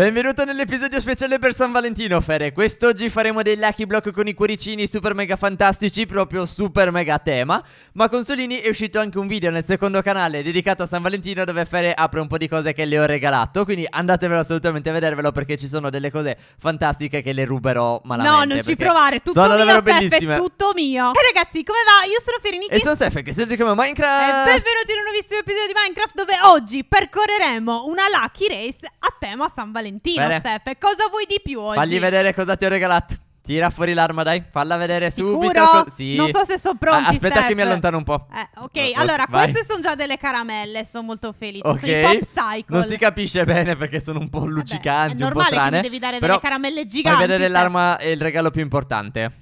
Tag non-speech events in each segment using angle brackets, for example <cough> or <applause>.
Benvenuto nell'episodio speciale per San Valentino, Fere. Quest'oggi faremo dei lucky block con i cuoricini super mega fantastici, proprio super mega tema. Ma con Solini è uscito anche un video nel secondo canale dedicato a San Valentino dove Fere apre un po' di cose che le ho regalato. Quindi andatevelo assolutamente a vedervelo perché ci sono delle cose fantastiche che le ruberò malamente. No, non ci provare, tutto sono mio, davvero Steph, bellissime. tutto mio. E eh, ragazzi, come va? Io sono Ferinichi. E sono Steph, che siete come Minecraft. E eh, benvenuti in un nuovissimo episodio di Minecraft dove oggi percorreremo una lucky race a tema San Valentino. Valentino, Bene. Steph. Cosa vuoi di più oggi? Fagli vedere cosa ti ho regalato. Tira fuori l'arma, dai. Falla vedere subito. Co- sì. Non so se sono pronti. aspetta, Steph. che mi allontano un po'. Eh, ok, oh, oh, allora Vai. queste sono già delle caramelle. Sono molto felice. Ok. Sono i pop cycle. Non si capisce bene perché sono un po' luccicanti. è normale un po' strane. devi dare delle caramelle giganti. Fai vedere Steph. l'arma e il regalo più importante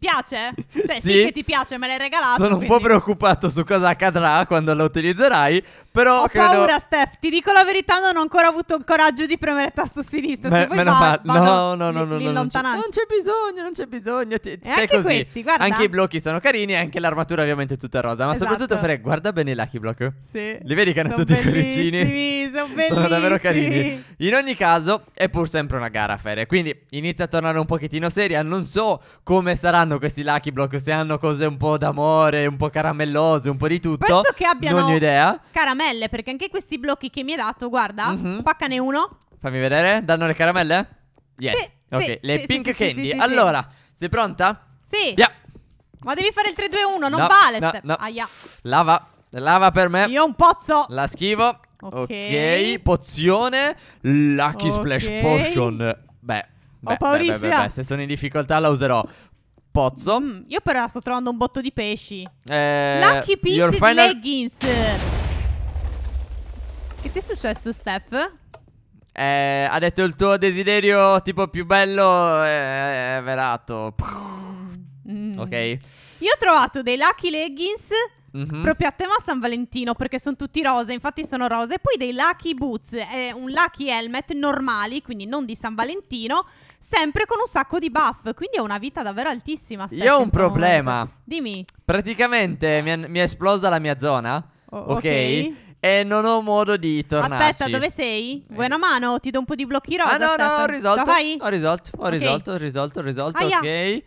piace? Cioè, sì, sì che ti piace, me l'hai regalato. Sono quindi. un po' preoccupato su cosa accadrà quando la utilizzerai. Però Ho credo... paura, Steph. Ti dico la verità, non ho ancora avuto il coraggio di premere il tasto sinistro. Beh, meno va, ma... No, no, no, no, no non, c'è, non c'è bisogno, non c'è bisogno. Ti, e anche così. questi, guarda. Anche i blocchi sono carini, anche l'armatura ovviamente tutta rosa. Ma esatto. soprattutto, Fre, guarda bene i Lucky Block. Sì. Li vedi che hanno tutti i cuoricini? Sono bellissimi. <laughs> Sono davvero carini. In ogni caso, è pur sempre una gara, Fere. Quindi inizia a tornare un pochettino seria. Non so come saranno fanno questi Lucky Block, se hanno cose un po' d'amore, un po' caramellose, un po' di tutto. Penso che abbiano non ho idea. caramelle, perché anche questi blocchi che mi hai dato, guarda, mm -hmm. spaccane uno. Fammi vedere, danno le caramelle? Yes. Sì, ok, sì, le sì, pink candy. allora, sei pronta? Sì. Via. Ma devi fare il 3 2 1, non no, vale. No, no. Aia. Lava, lava per me. Io un pozzo. La schivo. Ok, ok, pozione Lucky okay. Splash Potion Beh, beh, Ho paurissima beh, beh, beh, se sono in difficoltà la userò Pozzo. Mm, io però sto trovando un botto di pesci. Eh, Lucky Pink final... Leggings. Che ti è successo, Steph? Eh, ha detto il tuo desiderio tipo più bello eh, è, è velato. Mm. Ok. Io ho trovato dei Lucky Leggings Mm -hmm. proprio a tema San Valentino perché sono tutti rose, infatti sono rose, e poi dei lucky boots, eh, un lucky helmet normali, quindi non di San Valentino, sempre con un sacco di buff. Quindi è una vita davvero altissima. Steph, Io ho un problema. Momento. Dimmi. Praticamente mi è, mi è esplosa la mia zona. O- ok. okay e non ho modo di tornare. Aspetta, dove sei? Eh. Vuoi una mano? Ti do un po' di blocchi rosa. Ah, no, Stefan. no, ho risolto. Ho risolto, ho risolto, ho risolto, ho risolto. Aia. Ok. Aia.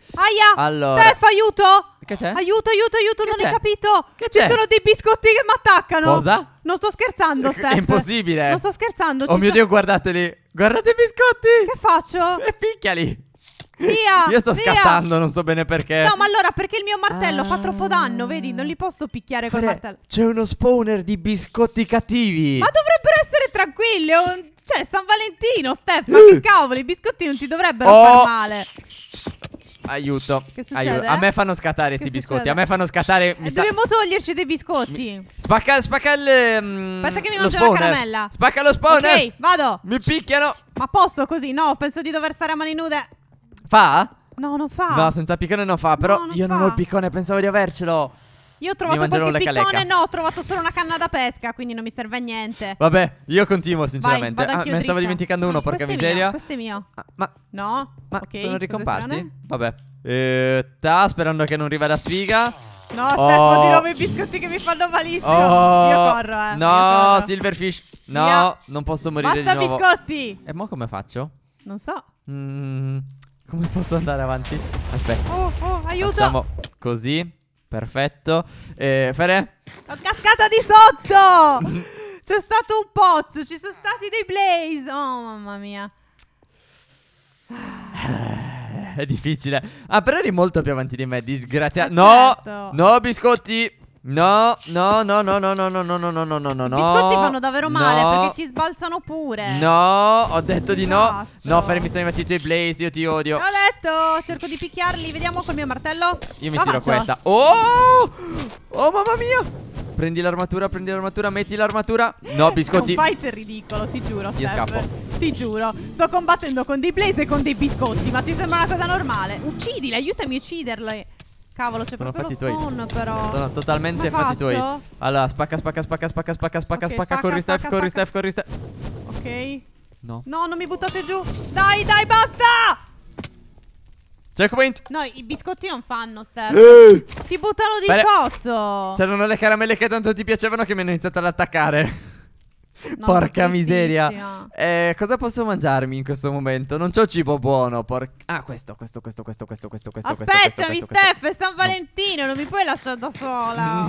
Allora. Stef, aiuto. Che c'è? Aiuto, aiuto, aiuto, che non c'è? hai capito. Che c'è? Ci sono dei biscotti che mi attaccano. Cosa? Non sto scherzando, Stef. È impossibile. Non sto scherzando. Oh mio sto... Dio, guardateli. Guardate i biscotti. Che faccio? E picchiali. Via! Io sto via. scattando, non so bene perché. No, ma allora perché il mio martello ah. fa troppo ah. danno, vedi? Non li posso picchiare con il martello. C'è uno spawner di biscotti cattivi. Ma dovrebbero essere tranquilli. Un... Cioè, San Valentino, Steph, ma che eh. cavolo, i biscotti non ti dovrebbero oh. far male. Aiuto, Che aiuto. A me fanno scattare questi biscotti. A me fanno scattare. Eh, mi sta... Dobbiamo toglierci dei biscotti. Spacca, spacca il. Mm, Aspetta, che mi mangio spawner. la caramella. Spacca lo spawner. Ok, vado. Mi picchiano. Ma posso così? No, penso di dover stare a mani nude. Fa? No, non fa. No, senza piccone non fa. Però no, non io fa. non ho il piccone, pensavo di avercelo. Io ho trovato qualche piccone, leca. no, ho trovato solo una canna da pesca, quindi non mi serve a niente. Vabbè, io continuo sinceramente. Vai, ah, me ne stavo dimenticando uno, porca questo miseria. mio, questo è mio. Ah, ma no, ma okay, sono ricomparsi? Eh? Vabbè. Eh, ta, sperando che non arriva la sfiga. No, oh. di nuovo i biscotti che mi fanno malissimo. Oh. Io corro, eh. No, corro. Silverfish. No, yeah. non posso morire Basta di nuovo. Basta biscotti. E mo come faccio? Non so. Mmm... Come posso andare avanti? Aspetta. Oh, oh, aiuto! Facciamo così. Perfetto. Eh, Fere? Ho cascata di sotto! <laughs> C'è stato un pozzo, ci sono stati dei blaze. Oh, mamma mia. Eh, è difficile. Ah, però eri molto più avanti di me, disgraziato. Eh, no! Certo. No, biscotti! No, no, no, no, no, no, no, no, no, no, no, no, no. I biscotti fanno davvero male no. perché ti sbalzano pure. No, ho detto di no. No, Fermi, sono arrivati i Blaze, io ti odio. Ho letto, cerco di picchiarli, vediamo col mio martello. Io mi Lo tiro faccio. questa. Oh! Oh, mamma mia! Prendi l'armatura, prendi l'armatura, metti l'armatura. No, biscotti. Non fight fight ridicolo, ti giuro. Io Steph. scappo. Ti giuro, sto combattendo con dei blaze e con dei biscotti, ma ti sembra una cosa normale. Uccidili, aiutami a ucciderle. Cavolo, eh, c'è sono proprio fatti lo spawn, però. Sono totalmente fatti tuoi. Allora, spacca, spacca, spacca, spacca, spacca, spacca, okay, spacca, corri Steph, corri Steph, corri Steph. Ok. No. No, non mi buttate giù. Dai, dai, basta! Checkpoint. No, i biscotti non fanno, Steph. Ti buttano di Bene. sotto. C'erano le caramelle che tanto ti piacevano che mi hanno iniziato ad attaccare. No, porca miseria. Eh, cosa posso mangiarmi in questo momento? Non c'ho cibo buono. Por... Ah, questo, questo, questo, questo, questo, questo, questo. Aspettami, Steph, questo. è San Valentino. No. Non mi puoi lasciare da sola. <laughs>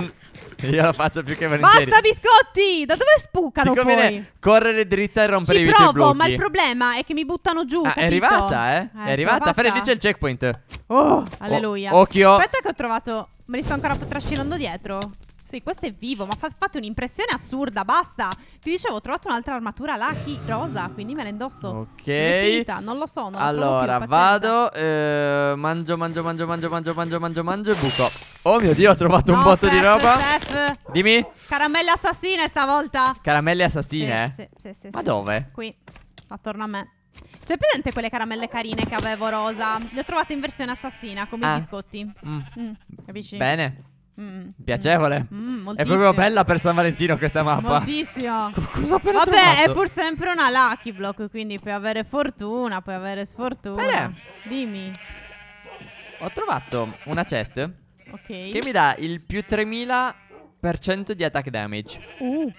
Io la faccio più che volentieri. Basta biscotti! Da dove spucano Ti poi? correre dritta e rompere Ci i Ci provo, ma il problema è che mi buttano giù, ah, È arrivata, eh? eh è arrivata. Freddy c'è il checkpoint. Oh, alleluia. Oh, occhio. Aspetta che ho trovato... Me li sto ancora trascinando dietro. Sì, questo è vivo, ma fa- fate un'impressione assurda, basta. Ti dicevo, ho trovato un'altra armatura Lucky rosa, quindi me la indosso. Ok. Finita, non lo so, non Allora, più, vado, eh, mangio, mangio, mangio, mangio, mangio, mangio, mangio, mangio e buco. Oh mio Dio, ho trovato no, un botto Steph, di roba. Steph. Dimmi. Caramelle assassine stavolta. Caramelle assassine? Sì, eh? sì, sì. sì ma sì. dove? Qui, attorno a me. C'è presente quelle caramelle carine che avevo rosa? Le ho trovate in versione assassina, come ah. i biscotti. Mm. Mm, capisci? Bene. Mm. Piacevole. Mm, è proprio bella per San Valentino questa mappa. Moltissimo. <laughs> cosa per Vabbè, trovato? è pur sempre una lucky block, quindi puoi avere fortuna, puoi avere sfortuna. Bene. Dimmi. Ho trovato una chest Ok. che mi dà il più 3000% di attack damage. Uh,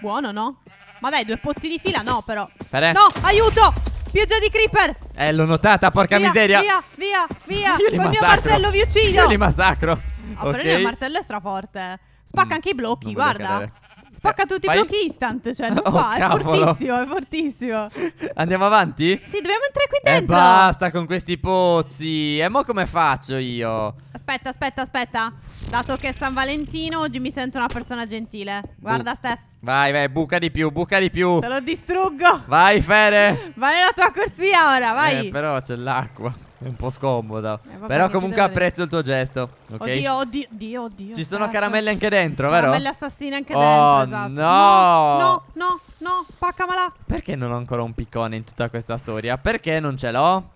buono, no? Ma dai, due pozzi di fila no, però. Pere. No, aiuto! Pioggia di creeper! Eh, l'ho notata, porca via, miseria! Via, via, via! Io Col massacro. mio martello vi uccido! Io li massacro! A okay. prendere il martello è straforte. Spacca mm, anche i blocchi, guarda. Spacca eh, tutti Fai... i blocchi instant, cioè non <laughs> oh, fa, è fortissimo, è fortissimo. <laughs> Andiamo avanti? Sì, dobbiamo entrare qui eh, dentro. E basta con questi pozzi. E mo come faccio io? Aspetta, aspetta, aspetta. Dato che è San Valentino, oggi mi sento una persona gentile. Guarda, Bu Steph. Vai, vai, buca di più, buca di più. Te lo distruggo. Vai, Fede. <laughs> Vai nella tua corsia ora, vai. Eh, però c'è l'acqua. È un po' scomoda. Eh, vabbè, Però comunque apprezzo il tuo gesto. Okay? Oddio, oddio, oddio, oddio. Ci sono certo. caramelle anche dentro, vero? Caramelle assassine anche oh, dentro. Esatto. No. no, no, no, spaccamala. Perché non ho ancora un piccone in tutta questa storia? Perché non ce l'ho?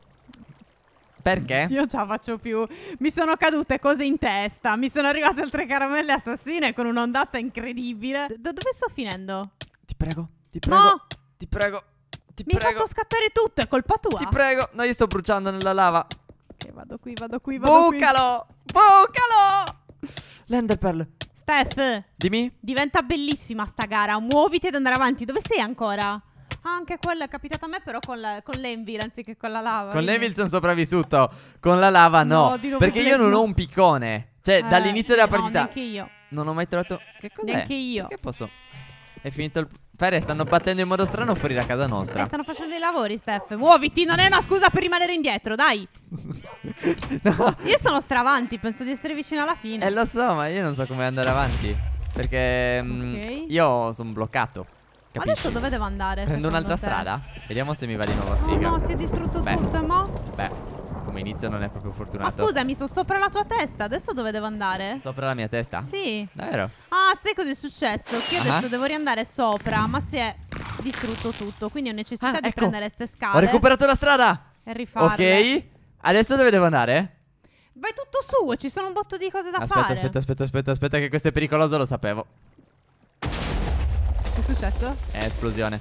Perché? <laughs> Io ce la faccio più. Mi sono cadute cose in testa. Mi sono arrivate altre caramelle assassine con un'ondata incredibile. D dove sto finendo? Ti prego, ti prego. No! Ti prego. Ti Mi prego. hai fatto scattare tutto, è colpa tua. Ti prego, no, io sto bruciando nella lava. Ok, vado qui, vado qui, vado Bucalo! qui. Bucalo! Bucalo! L'enderpearl. Steph. Dimmi. Diventa bellissima sta gara. Muoviti ad andare avanti. Dove sei ancora? Ah, anche quella è capitata a me però con, la, con l'Envil anziché con la lava. Con l'Envil sono sopravvissuto, con la lava no. no perché io non ho un piccone. Cioè, eh, dall'inizio della eh, partita... No, neanche io. Non ho mai trovato... Che cos'è? Neanche io. Che posso... È finito il... Fere, stanno battendo in modo strano fuori da casa nostra. Eh, stanno facendo i lavori, Steph. Muoviti, non è una scusa per rimanere indietro, dai. <laughs> no. Io sono stravanti, penso di essere vicino alla fine. Eh, lo so, ma io non so come andare avanti. Perché mm, okay. mh, io sono bloccato. Capisci? Adesso dove devo andare? Prendo un'altra strada. Vediamo se mi va di nuovo a sfiga. Oh, no, si è distrutto Beh. tutto, mo? Beh come inizio non è proprio fortunato. Ma scusami, sono sopra la tua testa. Adesso dove devo andare? Sopra la mia testa? Sì. Davvero? Ah, sai cosa è successo? Che io ah. adesso devo riandare sopra, ma si è distrutto tutto. Quindi ho necessità ah, di ecco. prendere queste scale. Ho recuperato la strada. E rifarle. Ok. Adesso dove devo andare? Vai tutto su, ci sono un botto di cose da aspetta, fare. Aspetta, aspetta, aspetta, aspetta, che questo è pericoloso, lo sapevo. Che è successo? È esplosione.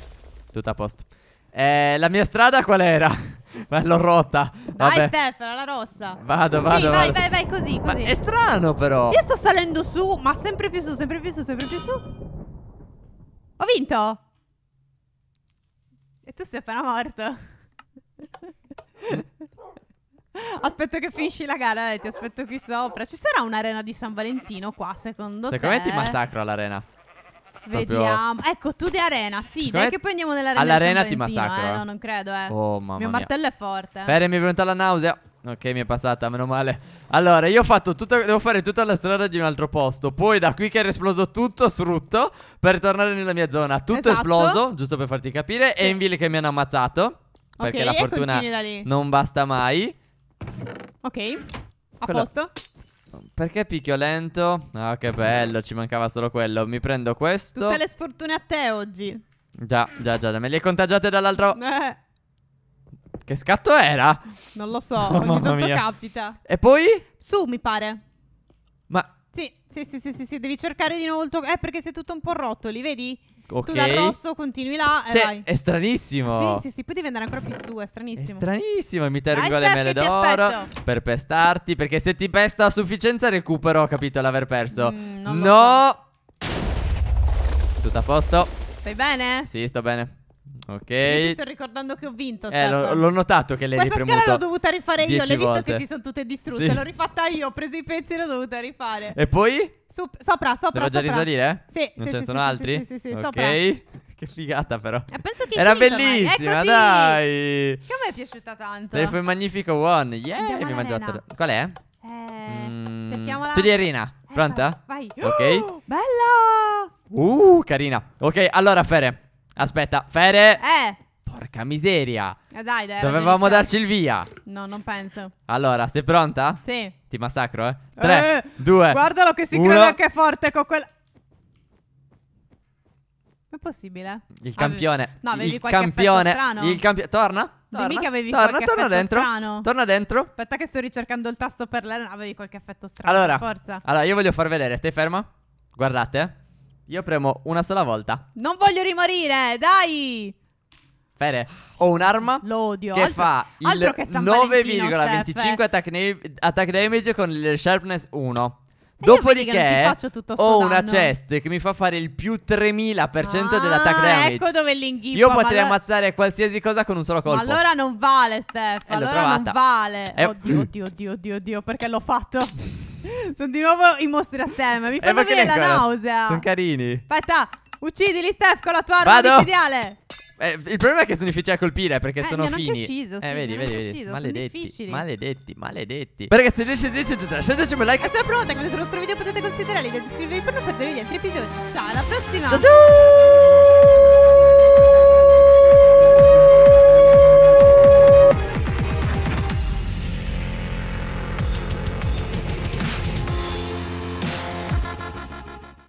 Tutto a posto. Eh, la mia strada qual era? <laughs> Ma l'ho rotta. Vabbè. Stefano, la rossa. Vado, vado. Sì, vado. vai, vai, vai, così, così. è strano però. Io sto salendo su, ma sempre più su, sempre più su, sempre più su. Ho vinto. E tu sei appena morto. <laughs> Aspetto che finisci la gara, eh, ti aspetto qui sopra. Ci sarà un'arena di San Valentino qua, secondo, secondo te? Secondo me ti massacro all'arena. Vediamo. Ecco, tu di arena, sì, dai che poi andiamo nell'arena. All'arena ti massacro. Eh, no, non credo, eh. Oh, mamma Mio mia. martello è forte. Fere, mi è venuta la nausea. Ok, mi è passata, meno male. Allora, io ho fatto tutta, devo fare tutta la strada di un altro posto. Poi da qui che era esploso tutto, srutto, per tornare nella mia zona. Tutto esatto. esploso, giusto per farti capire. Sì. Envil che mi hanno ammazzato. Perché okay, la fortuna non basta mai. Ok, a Quella... posto. Perché picchio lento? Ah, che bello, ci mancava solo quello. Mi prendo questo. Tutte le sfortune a te oggi. Già, già, già, me le hai contagiate dall'altro. Eh. Che scatto era? Non lo so, oh, <laughs> ogni tanto mia. capita. E poi? Su, mi pare. Ma... Sì, sì, sì, sì, sì, sì, devi cercare di nuovo il tuo... Eh, perché sei tutto un po' rotto, li vedi? Ok. Tu dal rosso continui là e cioè, vai. è stranissimo. Sì, sì, sì, poi devi andare ancora più su, è stranissimo. È stranissimo, mi tergo le mele d'oro per pestarti, perché se ti pesto a sufficienza recupero, capito l'aver perso. Mm, no! So. Tutto a posto? Stai bene? Sì, sto bene. Ok. Mi sto ricordando che ho vinto. Eh, l'ho notato che lei l'hai premuto. Questa l'ho dovuta rifare io, l'hai visto che si sono tutte distrutte. Sì. L'ho rifatta io, ho preso i pezzi e l'ho dovuta rifare. E poi? Sup- sopra, sopra. Devo già risalire? Sì. Non sì, ce ne sì, sono sì, altri? Sì, sì, sì, okay. sopra. Ok. <laughs> Che figata però. Eh, penso che Era bellissima, dai. Che a me è piaciuta tanto. fu il magnifico one. Yeah, mi mangiato. Qual è? Eh, mm, cerchiamola. Toglierina. Eh, Pronta? Vai. <gasps> Ok. Oh, bella. Uh, carina. Ok, allora Fere. Aspetta, Fere. Eh. Porca miseria. Eh dai, dai. Dovevamo darci il via. No, non penso. Allora, sei pronta? Sì. Ti massacro, eh? 3, 2. Eh, guardalo che si uno. crede anche forte con quella. È possibile? Il campione. No, avevi il campione. Strano. Il campione. Torna? Torna, Dimmi che avevi torna, qualche torna dentro, strano. Torna dentro. Aspetta che sto ricercando il tasto per lei. Avevi qualche effetto strano. Allora, forza. Allora, io voglio far vedere. Stai ferma? Guardate. Eh. Io premo una sola volta. Non voglio rimorire, dai! Fede, ho un'arma L'odio. che altro, fa il 9,25 attack, attack, damage con il sharpness 1. E Dopodiché ho una chest che mi fa fare il più 3000% ah, dell'attack damage. Ecco dove l'inghippo. Io potrei ammazzare qualsiasi cosa con un solo colpo. Ma allora non vale, Steph. Eh, allora non vale. Eh, oddio, oddio, mm. oddio, oddio, oddio, perché l'ho fatto. <laughs> Sono di nuovo i mostri a tema. Mi eh, fanno eh, venire la nausea. Sono carini. Aspetta, uccidili, Steph, con la tua arma Vado. micidiale. Eh, il problema è che sono difficili da colpire perché eh, sono fini. Ucciso, eh, sì, eh, vedi, vedi, vedi. Ucciso, maledetti, maledetti, maledetti. Beh, ragazzi, riuscite a giocare. lasciateci un like. E è la pronta. Come il nostro video potete considerare di iscrivervi per non perdere gli altri episodi. Ciao, alla prossima. Ciao, ciao.